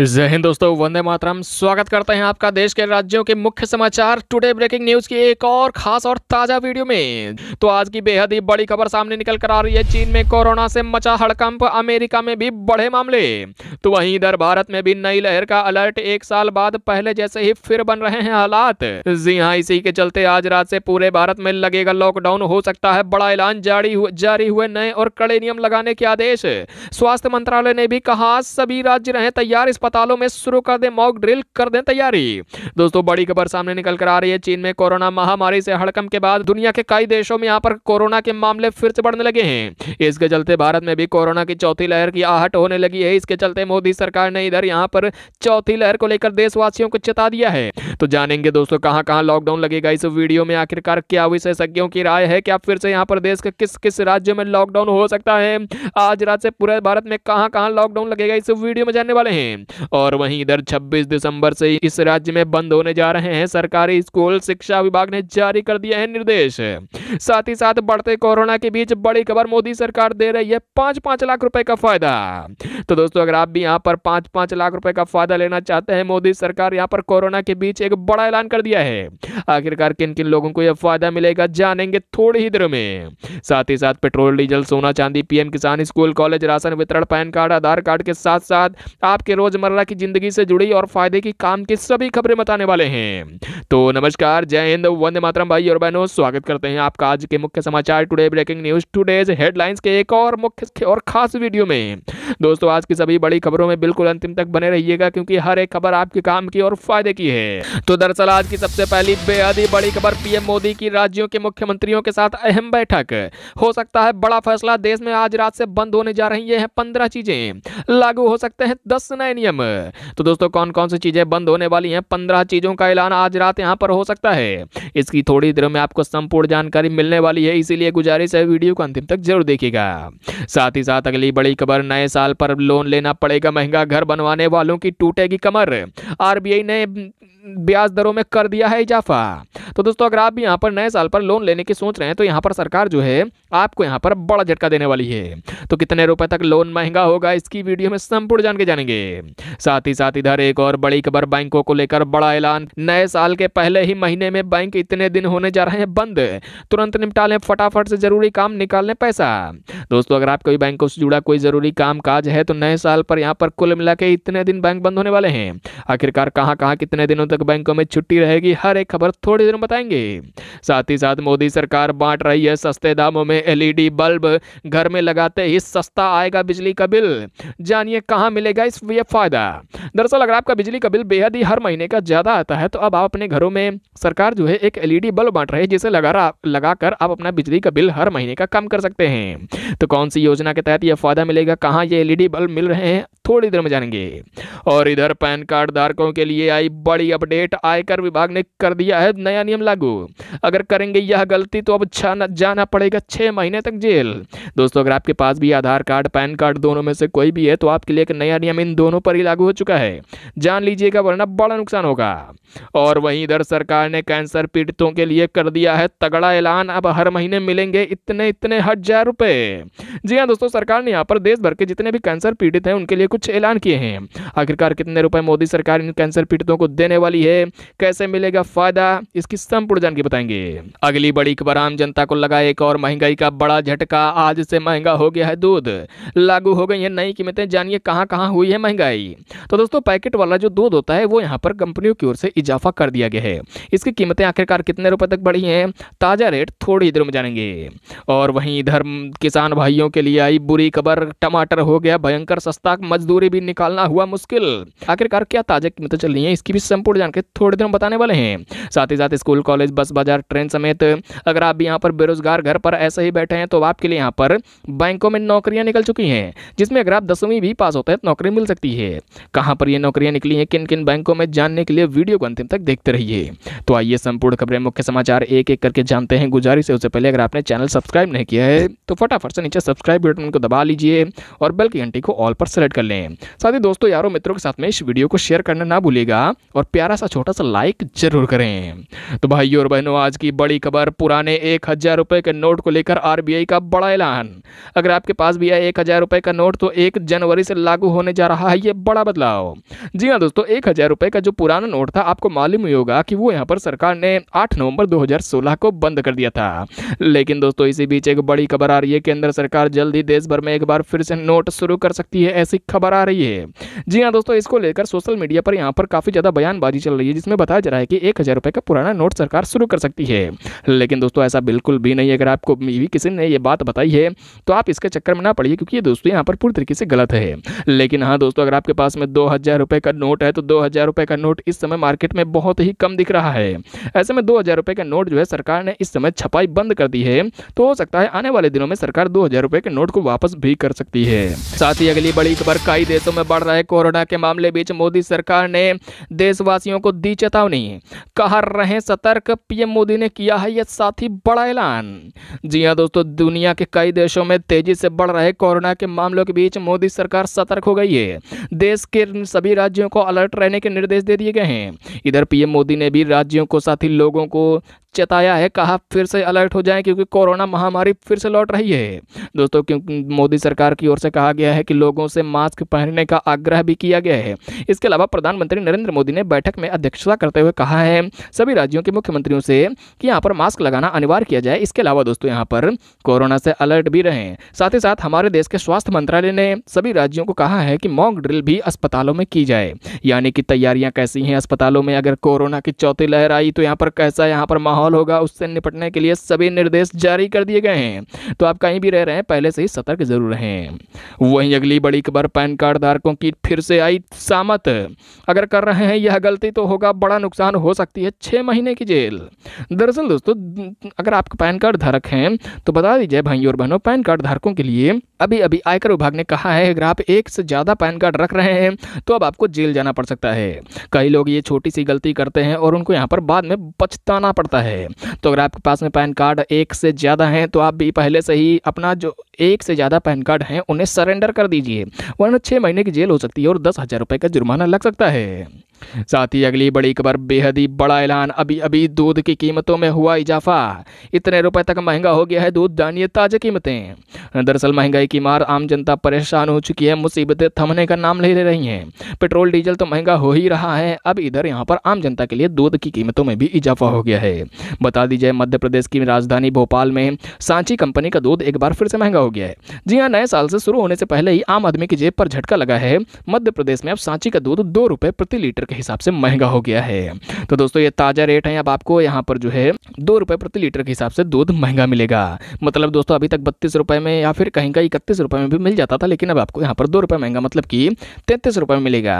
जय हिंद दोस्तों वंदे मातरम स्वागत करते हैं आपका देश के राज्यों के मुख्य समाचार टुडे ब्रेकिंग न्यूज की एक और खास और ताजा वीडियो में तो आज की बेहद ही बड़ी खबर सामने निकल कर आ रही है चीन में कोरोना से मचा हड़कंप अमेरिका में भी बढ़े मामले तो वहीं इधर भारत में भी नई लहर का अलर्ट एक साल बाद पहले जैसे ही फिर बन रहे हैं हालात जी हाँ इसी के चलते आज रात से पूरे भारत में लगेगा लॉकडाउन हो सकता है बड़ा ऐलान जारी हुए जारी हुए नए और कड़े नियम लगाने के आदेश स्वास्थ्य मंत्रालय ने भी कहा सभी राज्य रहे तैयार इस अस्पतालों में शुरू कर दे मॉक ड्रिल कर दे तैयारी दोस्तों बड़ी खबर सामने निकल कर आ रही है चीन में कोरोना महामारी से हड़कम के बाद दुनिया के कई देशों में यहाँ पर कोरोना के मामले फिर से बढ़ने लगे हैं इसके चलते भारत में भी कोरोना की चौथी लहर की आहट होने लगी है इसके चलते मोदी सरकार ने इधर यहाँ पर चौथी लहर को लेकर देशवासियों को चेता दिया है तो जानेंगे दोस्तों कहाँ कहाँ लॉकडाउन लगेगा इस वीडियो में आखिरकार क्या विशेषज्ञों की राय है क्या फिर से यहाँ पर देश के किस किस राज्य में लॉकडाउन हो सकता है आज रात से पूरे भारत में कहाँ कहाँ लॉकडाउन लगेगा इस वीडियो में जानने वाले हैं और वहीं इधर 26 दिसंबर से इस राज्य में बंद होने जा रहे हैं सरकारी स्कूल शिक्षा विभाग ने जारी कर दिया है निर्देश साथ ही साथ बढ़ते कोरोना के बीच बड़ी खबर मोदी सरकार दे रही है पांच पांच लाख रुपए का फायदा तो दोस्तों अगर आप भी यहाँ पर पांच पांच लाख रुपए का फायदा लेना चाहते हैं मोदी सरकार यहाँ पर कोरोना के बीच एक बड़ा ऐलान कर दिया है आखिरकार किन किन लोगों को यह फायदा मिलेगा जानेंगे थोड़ी ही देर में साथ ही साथ पेट्रोल डीजल सोना चांदी PM Kisan school college ration वितरण पैन कार्ड आधार कार्ड के साथ साथ आपके रोजमर्रा रोजमर्रा की जिंदगी से जुड़ी और फायदे की काम की सभी खबरें बताने वाले हैं तो नमस्कार जय हिंद वंदे मातरम भाई और बहनों स्वागत करते हैं आपका आज के मुख्य समाचार today breaking news today's headlines के एक और मुख्य और खास वीडियो में दोस्तों आज की सभी बड़ी खबरों में बिल्कुल अंतिम तक बने रहिएगा क्योंकि हर एक खबर आपके काम की और फायदे की है तो दरअसल आज की सबसे पहली बेहद ही बड़ी खबर पीएम मोदी की राज्यों के मुख्यमंत्रियों के साथ अहम बैठक हो सकता है बड़ा फैसला देश में आज रात से बंद होने जा रही है पंद्रह चीजें लागू हो सकते हैं दस नए नियम एम तो दोस्तों कौन कौन सी चीज़ें बंद होने वाली हैं पंद्रह चीज़ों का ऐलान आज रात यहाँ पर हो सकता है इसकी थोड़ी देर में आपको संपूर्ण जानकारी मिलने वाली है इसीलिए गुजारिश है वीडियो को अंतिम तक जरूर देखेगा साथ ही साथ अगली बड़ी खबर नए साल पर लोन लेना पड़ेगा महंगा घर बनवाने वालों की टूटेगी कमर आरबीआई ने ब्याज दरों में कर दिया है इजाफा तो दोस्तों अगर आप भी यहाँ पर नए साल पर लोन लेने की सोच रहे हैं तो यहाँ पर सरकार जो है आपको यहाँ पर बड़ा झटका देने वाली है तो कितने रुपए तक लोन महंगा होगा इसकी वीडियो में संपूर्ण जान के जानेंगे साथ ही साथ इधर एक और बड़ी खबर बैंकों को लेकर बड़ा ऐलान नए साल के पहले ही महीने में बैंक इतने दिन होने जा रहे हैं बंद तुरंत निपटा लें फटाफट से जरूरी काम निकाल लें पैसा दोस्तों अगर आप कोई बैंकों से जुड़ा कोई जरूरी काम काज है तो नए साल पर यहाँ पर कुल मिला इतने दिन बैंक बंद होने वाले हैं आखिरकार कहाँ कहाँ कितने दिनों तक तक बैंकों में छुट्टी रहेगी हर एक खबर थोड़ी देर में बताएंगे साथ ही साथ मोदी सरकार बांट रही है सस्ते दामों में एलईडी बल्ब घर में लगाते ही सस्ता आएगा बिजली का बिल जानिए कहाँ मिलेगा इस ये फायदा दरअसल अगर आपका बिजली का बिल बेहद ही हर महीने का ज़्यादा आता है तो अब आप अपने घरों में सरकार जो है एक एलईडी बल्ब बांट रही है जिसे लगा लगाकर आप अपना बिजली का बिल हर महीने का कम कर सकते हैं तो कौन सी योजना के तहत यह फायदा मिलेगा कहाँ ये एलईडी बल्ब मिल रहे हैं थोड़ी देर में जानेंगे और इधर पैन कार्ड धारकों के लिए आई बड़ी अपडेट अपडेट आयकर विभाग ने कर दिया है नया नियम लागू अगर करेंगे यह गलती तो अब जाना पड़ेगा छह महीने तक जेल दोस्तों अगर आपके पास भी आधार कार्ड पैन कार्ड दोनों में से कोई भी है तो आपके लिए एक नया नियम इन दोनों पर ही लागू हो चुका है जान लीजिएगा वरना बड़ा नुकसान होगा और वहीं इधर सरकार ने कैंसर पीड़ितों के लिए कर दिया है तगड़ा ऐलान अब हर महीने मिलेंगे इतने इतने हजार रुपए जी हाँ दोस्तों सरकार ने यहाँ पर देश भर के जितने भी कैंसर पीड़ित हैं उनके लिए कुछ ऐलान किए हैं आखिरकार कितने रुपए मोदी सरकार इन कैंसर पीड़ितों को देने वाली वाली है कैसे मिलेगा फ़ायदा इसकी संपूर्ण जानकारी बताएंगे अगली बड़ी खबर आम जनता को लगा एक और महंगाई का बड़ा झटका आज से महंगा हो गया है दूध लागू हो गई है नई कीमतें जानिए कहाँ कहाँ हुई है महंगाई तो दोस्तों पैकेट वाला जो दूध होता है वो यहाँ पर कंपनियों की ओर से इजाफा कर दिया गया है इसकी कीमतें आखिरकार कितने रुपए तक बढ़ी हैं ताज़ा रेट थोड़ी देर में जानेंगे और वहीं इधर किसान भाइयों के लिए आई बुरी खबर टमाटर हो गया भयंकर सस्ता मजदूरी भी निकालना हुआ मुश्किल आखिरकार क्या ताज़ा कीमतें चल रही हैं इसकी भी संपूर्ण और जान के थोड़ी देर बताने वाले हैं साथ ही साथ स्कूल कॉलेज बस बाजार ट्रेन समेत अगर आप भी यहाँ पर बेरोजगार घर पर ऐसे ही बैठे हैं तो आपके लिए यहाँ पर बैंकों में नौकरियाँ निकल चुकी हैं जिसमें अगर आप दसवीं भी पास होते हैं तो नौकरी मिल सकती है कहाँ पर ये नौकरियाँ निकली हैं किन किन बैंकों में जानने के लिए वीडियो को अंतिम तक देखते रहिए तो आइए संपूर्ण खबरें मुख्य समाचार एक एक करके जानते हैं गुजारिश है उससे पहले अगर आपने चैनल सब्सक्राइब नहीं किया है तो फटाफट से नीचे सब्सक्राइब बटन को दबा लीजिए और बेल की घंटी को ऑल पर सेलेक्ट कर लें साथ ही दोस्तों यारों मित्रों के साथ में इस वीडियो को शेयर करना ना भूलेगा और प्यार प्यारा सा छोटा सा लाइक जरूर करें तो भाइयों और बहनों आज की बड़ी खबर पुराने एक हज़ार रुपए के नोट को लेकर आरबीआई का बड़ा ऐलान अगर आपके पास भी है एक हज़ार रुपए का नोट तो एक जनवरी से लागू होने जा रहा है ये बड़ा बदलाव जी हाँ दोस्तों एक हज़ार रुपए का जो पुराना नोट था आपको मालूम ही होगा कि वो यहाँ पर सरकार ने आठ नवंबर दो को बंद कर दिया था लेकिन दोस्तों इसी बीच एक बड़ी खबर आ रही है केंद्र सरकार जल्द ही देश भर में एक बार फिर से नोट शुरू कर सकती है ऐसी खबर आ रही है जी हाँ दोस्तों इसको लेकर सोशल मीडिया पर यहाँ पर काफ़ी ज़्यादा बयानबाजी गतिविधि चल रही है जिसमें बताया जा रहा है कि एक हज़ार रुपये का पुराना नोट सरकार शुरू कर सकती है लेकिन दोस्तों ऐसा बिल्कुल भी नहीं अगर आपको भी किसी ने ये बात बताई है तो आप इसके चक्कर में ना पड़िए क्योंकि ये दोस्तों यहाँ पर पूरी तरीके से गलत है लेकिन हाँ दोस्तों अगर आपके पास में दो का नोट है तो दो का नोट इस समय मार्केट में बहुत ही कम दिख रहा है ऐसे में दो का नोट जो है सरकार ने इस समय छपाई बंद कर दी है तो हो सकता है आने वाले दिनों में सरकार दो के नोट को वापस भी कर सकती है साथ ही अगली बड़ी खबर कई देशों में बढ़ रहा है कोरोना के मामले बीच मोदी सरकार ने देशवासियों देशवासियों को दी चेतावनी कह रहे सतर्क पीएम मोदी ने किया है यह साथी बड़ा ऐलान जी हाँ दोस्तों दुनिया के कई देशों में तेजी से बढ़ रहे कोरोना के मामलों के बीच मोदी सरकार सतर्क हो गई है देश के सभी राज्यों को अलर्ट रहने के निर्देश दे दिए गए हैं इधर पीएम मोदी ने भी राज्यों को साथ ही लोगों को चेताया है कहा फिर से अलर्ट हो जाएं क्योंकि कोरोना महामारी फिर से लौट रही है दोस्तों क्योंकि मोदी सरकार की ओर से कहा गया है कि लोगों से मास्क पहनने का आग्रह भी किया गया है इसके अलावा प्रधानमंत्री नरेंद्र मोदी ने बैठक में अध्यक्षता करते हुए कहा है सभी राज्यों के मुख्यमंत्रियों से कि यहाँ पर मास्क लगाना अनिवार्य किया जाए इसके अलावा दोस्तों यहाँ पर कोरोना से अलर्ट भी रहें साथ ही साथ हमारे देश के स्वास्थ्य मंत्रालय ने सभी राज्यों को कहा है कि मॉक ड्रिल भी अस्पतालों में की जाए यानी कि तैयारियाँ कैसी हैं अस्पतालों में अगर कोरोना की चौथी लहर आई तो यहाँ पर कैसा यहाँ पर माहौल माहौल होगा उससे निपटने के लिए सभी निर्देश जारी कर दिए गए हैं तो आप कहीं भी रह रहे हैं पहले से ही सतर्क जरूर रहें वहीं अगली बड़ी खबर पैन कार्ड धारकों की फिर से आई सामत अगर कर रहे हैं यह गलती तो होगा बड़ा नुकसान हो सकती है छः महीने की जेल दरअसल दोस्तों अगर आप पैन कार्ड धारक हैं तो बता दीजिए भाई और बहनों पैन कार्ड धारकों के लिए अभी अभी आयकर विभाग ने कहा है अगर आप एक से ज़्यादा पैन कार्ड रख रहे हैं तो अब आपको जेल जाना पड़ सकता है कई लोग ये छोटी सी गलती करते हैं और उनको यहाँ पर बाद में पछताना पड़ता है है तो अगर आपके पास में पैन कार्ड एक से ज़्यादा हैं तो आप भी पहले से ही अपना जो एक से ज़्यादा पैन कार्ड हैं उन्हें सरेंडर कर दीजिए वरना छः महीने की जेल हो सकती है और दस हज़ार रुपये का जुर्माना लग सकता है साथ ही अगली बड़ी खबर बेहद ही बड़ा ऐलान अभी अभी दूध की कीमतों में हुआ इजाफा इतने रुपए तक महंगा हो गया है दूध जानिए ताज़ा कीमतें दरअसल महंगाई की मार आम जनता परेशान हो चुकी है मुसीबतें थमने का नाम नहीं ले रही हैं पेट्रोल डीजल तो महंगा हो ही रहा है अब इधर यहाँ पर आम जनता के लिए दूध की कीमतों में भी इजाफा हो गया है बता दी जाए मध्य प्रदेश की राजधानी भोपाल में सांची कंपनी का दूध एक बार फिर से महंगा हो गया है जी हाँ नए साल से शुरू होने से पहले ही आम आदमी की जेब पर झटका लगा है मध्य प्रदेश में अब सांची का दूध दो रुपए प्रति लीटर के हिसाब से महंगा हो गया है तो दोस्तों ये ताज़ा रेट है अब आपको यहाँ पर जो है दो रुपए प्रति लीटर के हिसाब से दूध महंगा मिलेगा मतलब दोस्तों अभी तक बत्तीस रुपए में या फिर कहीं का इकतीस रुपए में भी मिल जाता था लेकिन अब आपको यहाँ पर दो रुपए महंगा मतलब की तैतीस रुपए में मिलेगा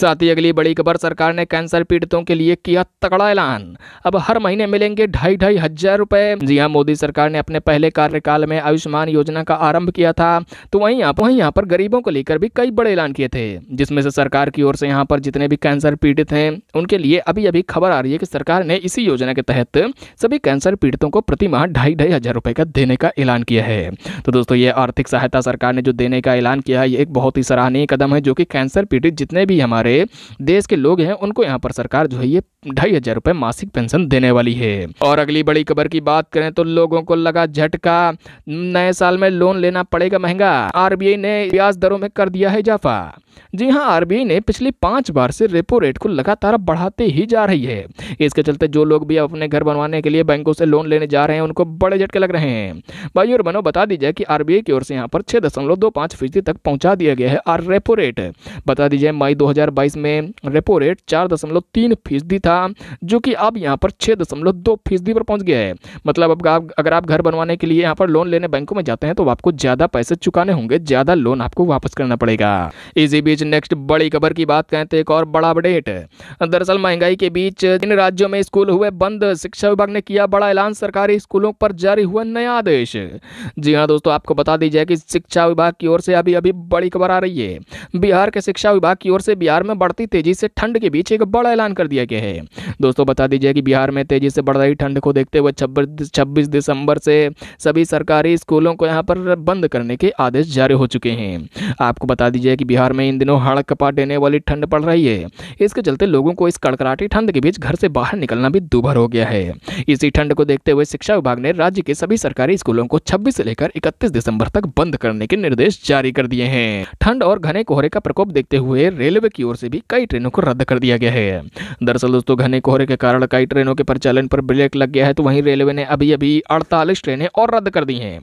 साथ ही अगली बड़ी खबर सरकार ने कैंसर पीड़ितों के लिए किया तगड़ा ऐलान अब हर महीने महीने मिलेंगे ढाई ढाई हजार रुपए जी हाँ मोदी सरकार ने अपने पहले कार्यकाल में आयुष्मान योजना का आरंभ किया था तो वहीं यहाँ वहीं यहाँ पर गरीबों को लेकर भी कई बड़े ऐलान किए थे जिसमें से सरकार की ओर से यहाँ पर जितने भी कैंसर पीड़ित हैं उनके लिए अभी अभी खबर आ रही है कि सरकार ने इसी योजना के तहत सभी कैंसर पीड़ितों को प्रति माह ढाई ढाई हजार रुपए का देने का ऐलान किया है तो दोस्तों ये आर्थिक सहायता सरकार ने जो देने का ऐलान किया है ये एक बहुत ही सराहनीय कदम है जो कि कैंसर पीड़ित जितने भी हमारे देश के लोग हैं उनको यहाँ पर सरकार जो है ये ढाई हजार रुपए मासिक पेंशन देने वाली गई है और अगली बड़ी खबर की बात करें तो लोगों को लगा झटका नए साल में लोन लेना पड़ेगा महंगा आरबीआई ने ब्याज दरों में कर दिया है इजाफा जी हाँ आरबीआई ने पिछली पांच बार से रेपो रेट को लगातार बढ़ाते ही जा रही है इसके चलते जो लोग भी अपने घर बनवाने के लिए बैंकों से लोन लेने जा रहे हैं उनको बड़े झटके लग रहे हैं भाई और बनो बता दीजिए कि आरबीआई की ओर से यहाँ पर छह दशमलव दो पांच फीसदी तक पहुंचा दिया गया है और रेपो रेट बता दीजिए मई दो में रेपो रेट चार दशमलव तीन फीसदी था जो कि अब यहाँ पर छह दशमलव दो फीसदी पर पहुंच गया है मतलब अब आप, अगर आप घर बनवाने के लिए यहाँ पर लोन लेने बैंकों में जाते हैं तो आपको ज़्यादा पैसे चुकाने होंगे ज़्यादा लोन आपको वापस करना पड़ेगा इसी बीच नेक्स्ट बड़ी खबर की बात कहें तो एक और बड़ा अपडेट दरअसल महंगाई के बीच इन राज्यों में स्कूल हुए बंद शिक्षा विभाग ने किया बड़ा ऐलान सरकारी स्कूलों पर जारी हुआ नया आदेश जी हाँ दोस्तों आपको बता दी जाए कि शिक्षा विभाग की ओर से अभी अभी बड़ी खबर आ रही है बिहार के शिक्षा विभाग की ओर से बिहार में बढ़ती तेजी से ठंड के बीच एक बड़ा ऐलान कर दिया गया है दोस्तों बता दीजिए कि बिहार में तेजी से बढ़ रही ठंड को देखते हुए छब्बीस छब्बीस दिसंबर से सभी सरकारी स्कूलों को यहाँ पर बंद करने के आदेश जारी हो चुके हैं आपको बता दीजिए कि बिहार में इन दिनों हड़ कपा देने वाली ठंड पड़ रही है इसके चलते लोगों को इस कड़कड़ाटी ठंड के बीच घर से बाहर निकलना भी दुभर हो गया है इसी ठंड को देखते हुए शिक्षा विभाग ने राज्य के सभी सरकारी स्कूलों को छब्बीस से लेकर इकतीस दिसंबर तक बंद करने के निर्देश जारी कर दिए हैं ठंड और घने कोहरे का प्रकोप देखते हुए रेलवे की ओर से भी कई ट्रेनों को रद्द कर दिया गया है दरअसल दोस्तों घने कोहरे के कारण कई ट्रेनों के परिचालन ट्रेन पर ब्रेक लग गया है तो वहीं रेलवे ने अभी अभी अड़तालीस ट्रेनें और रद्द कर दी हैं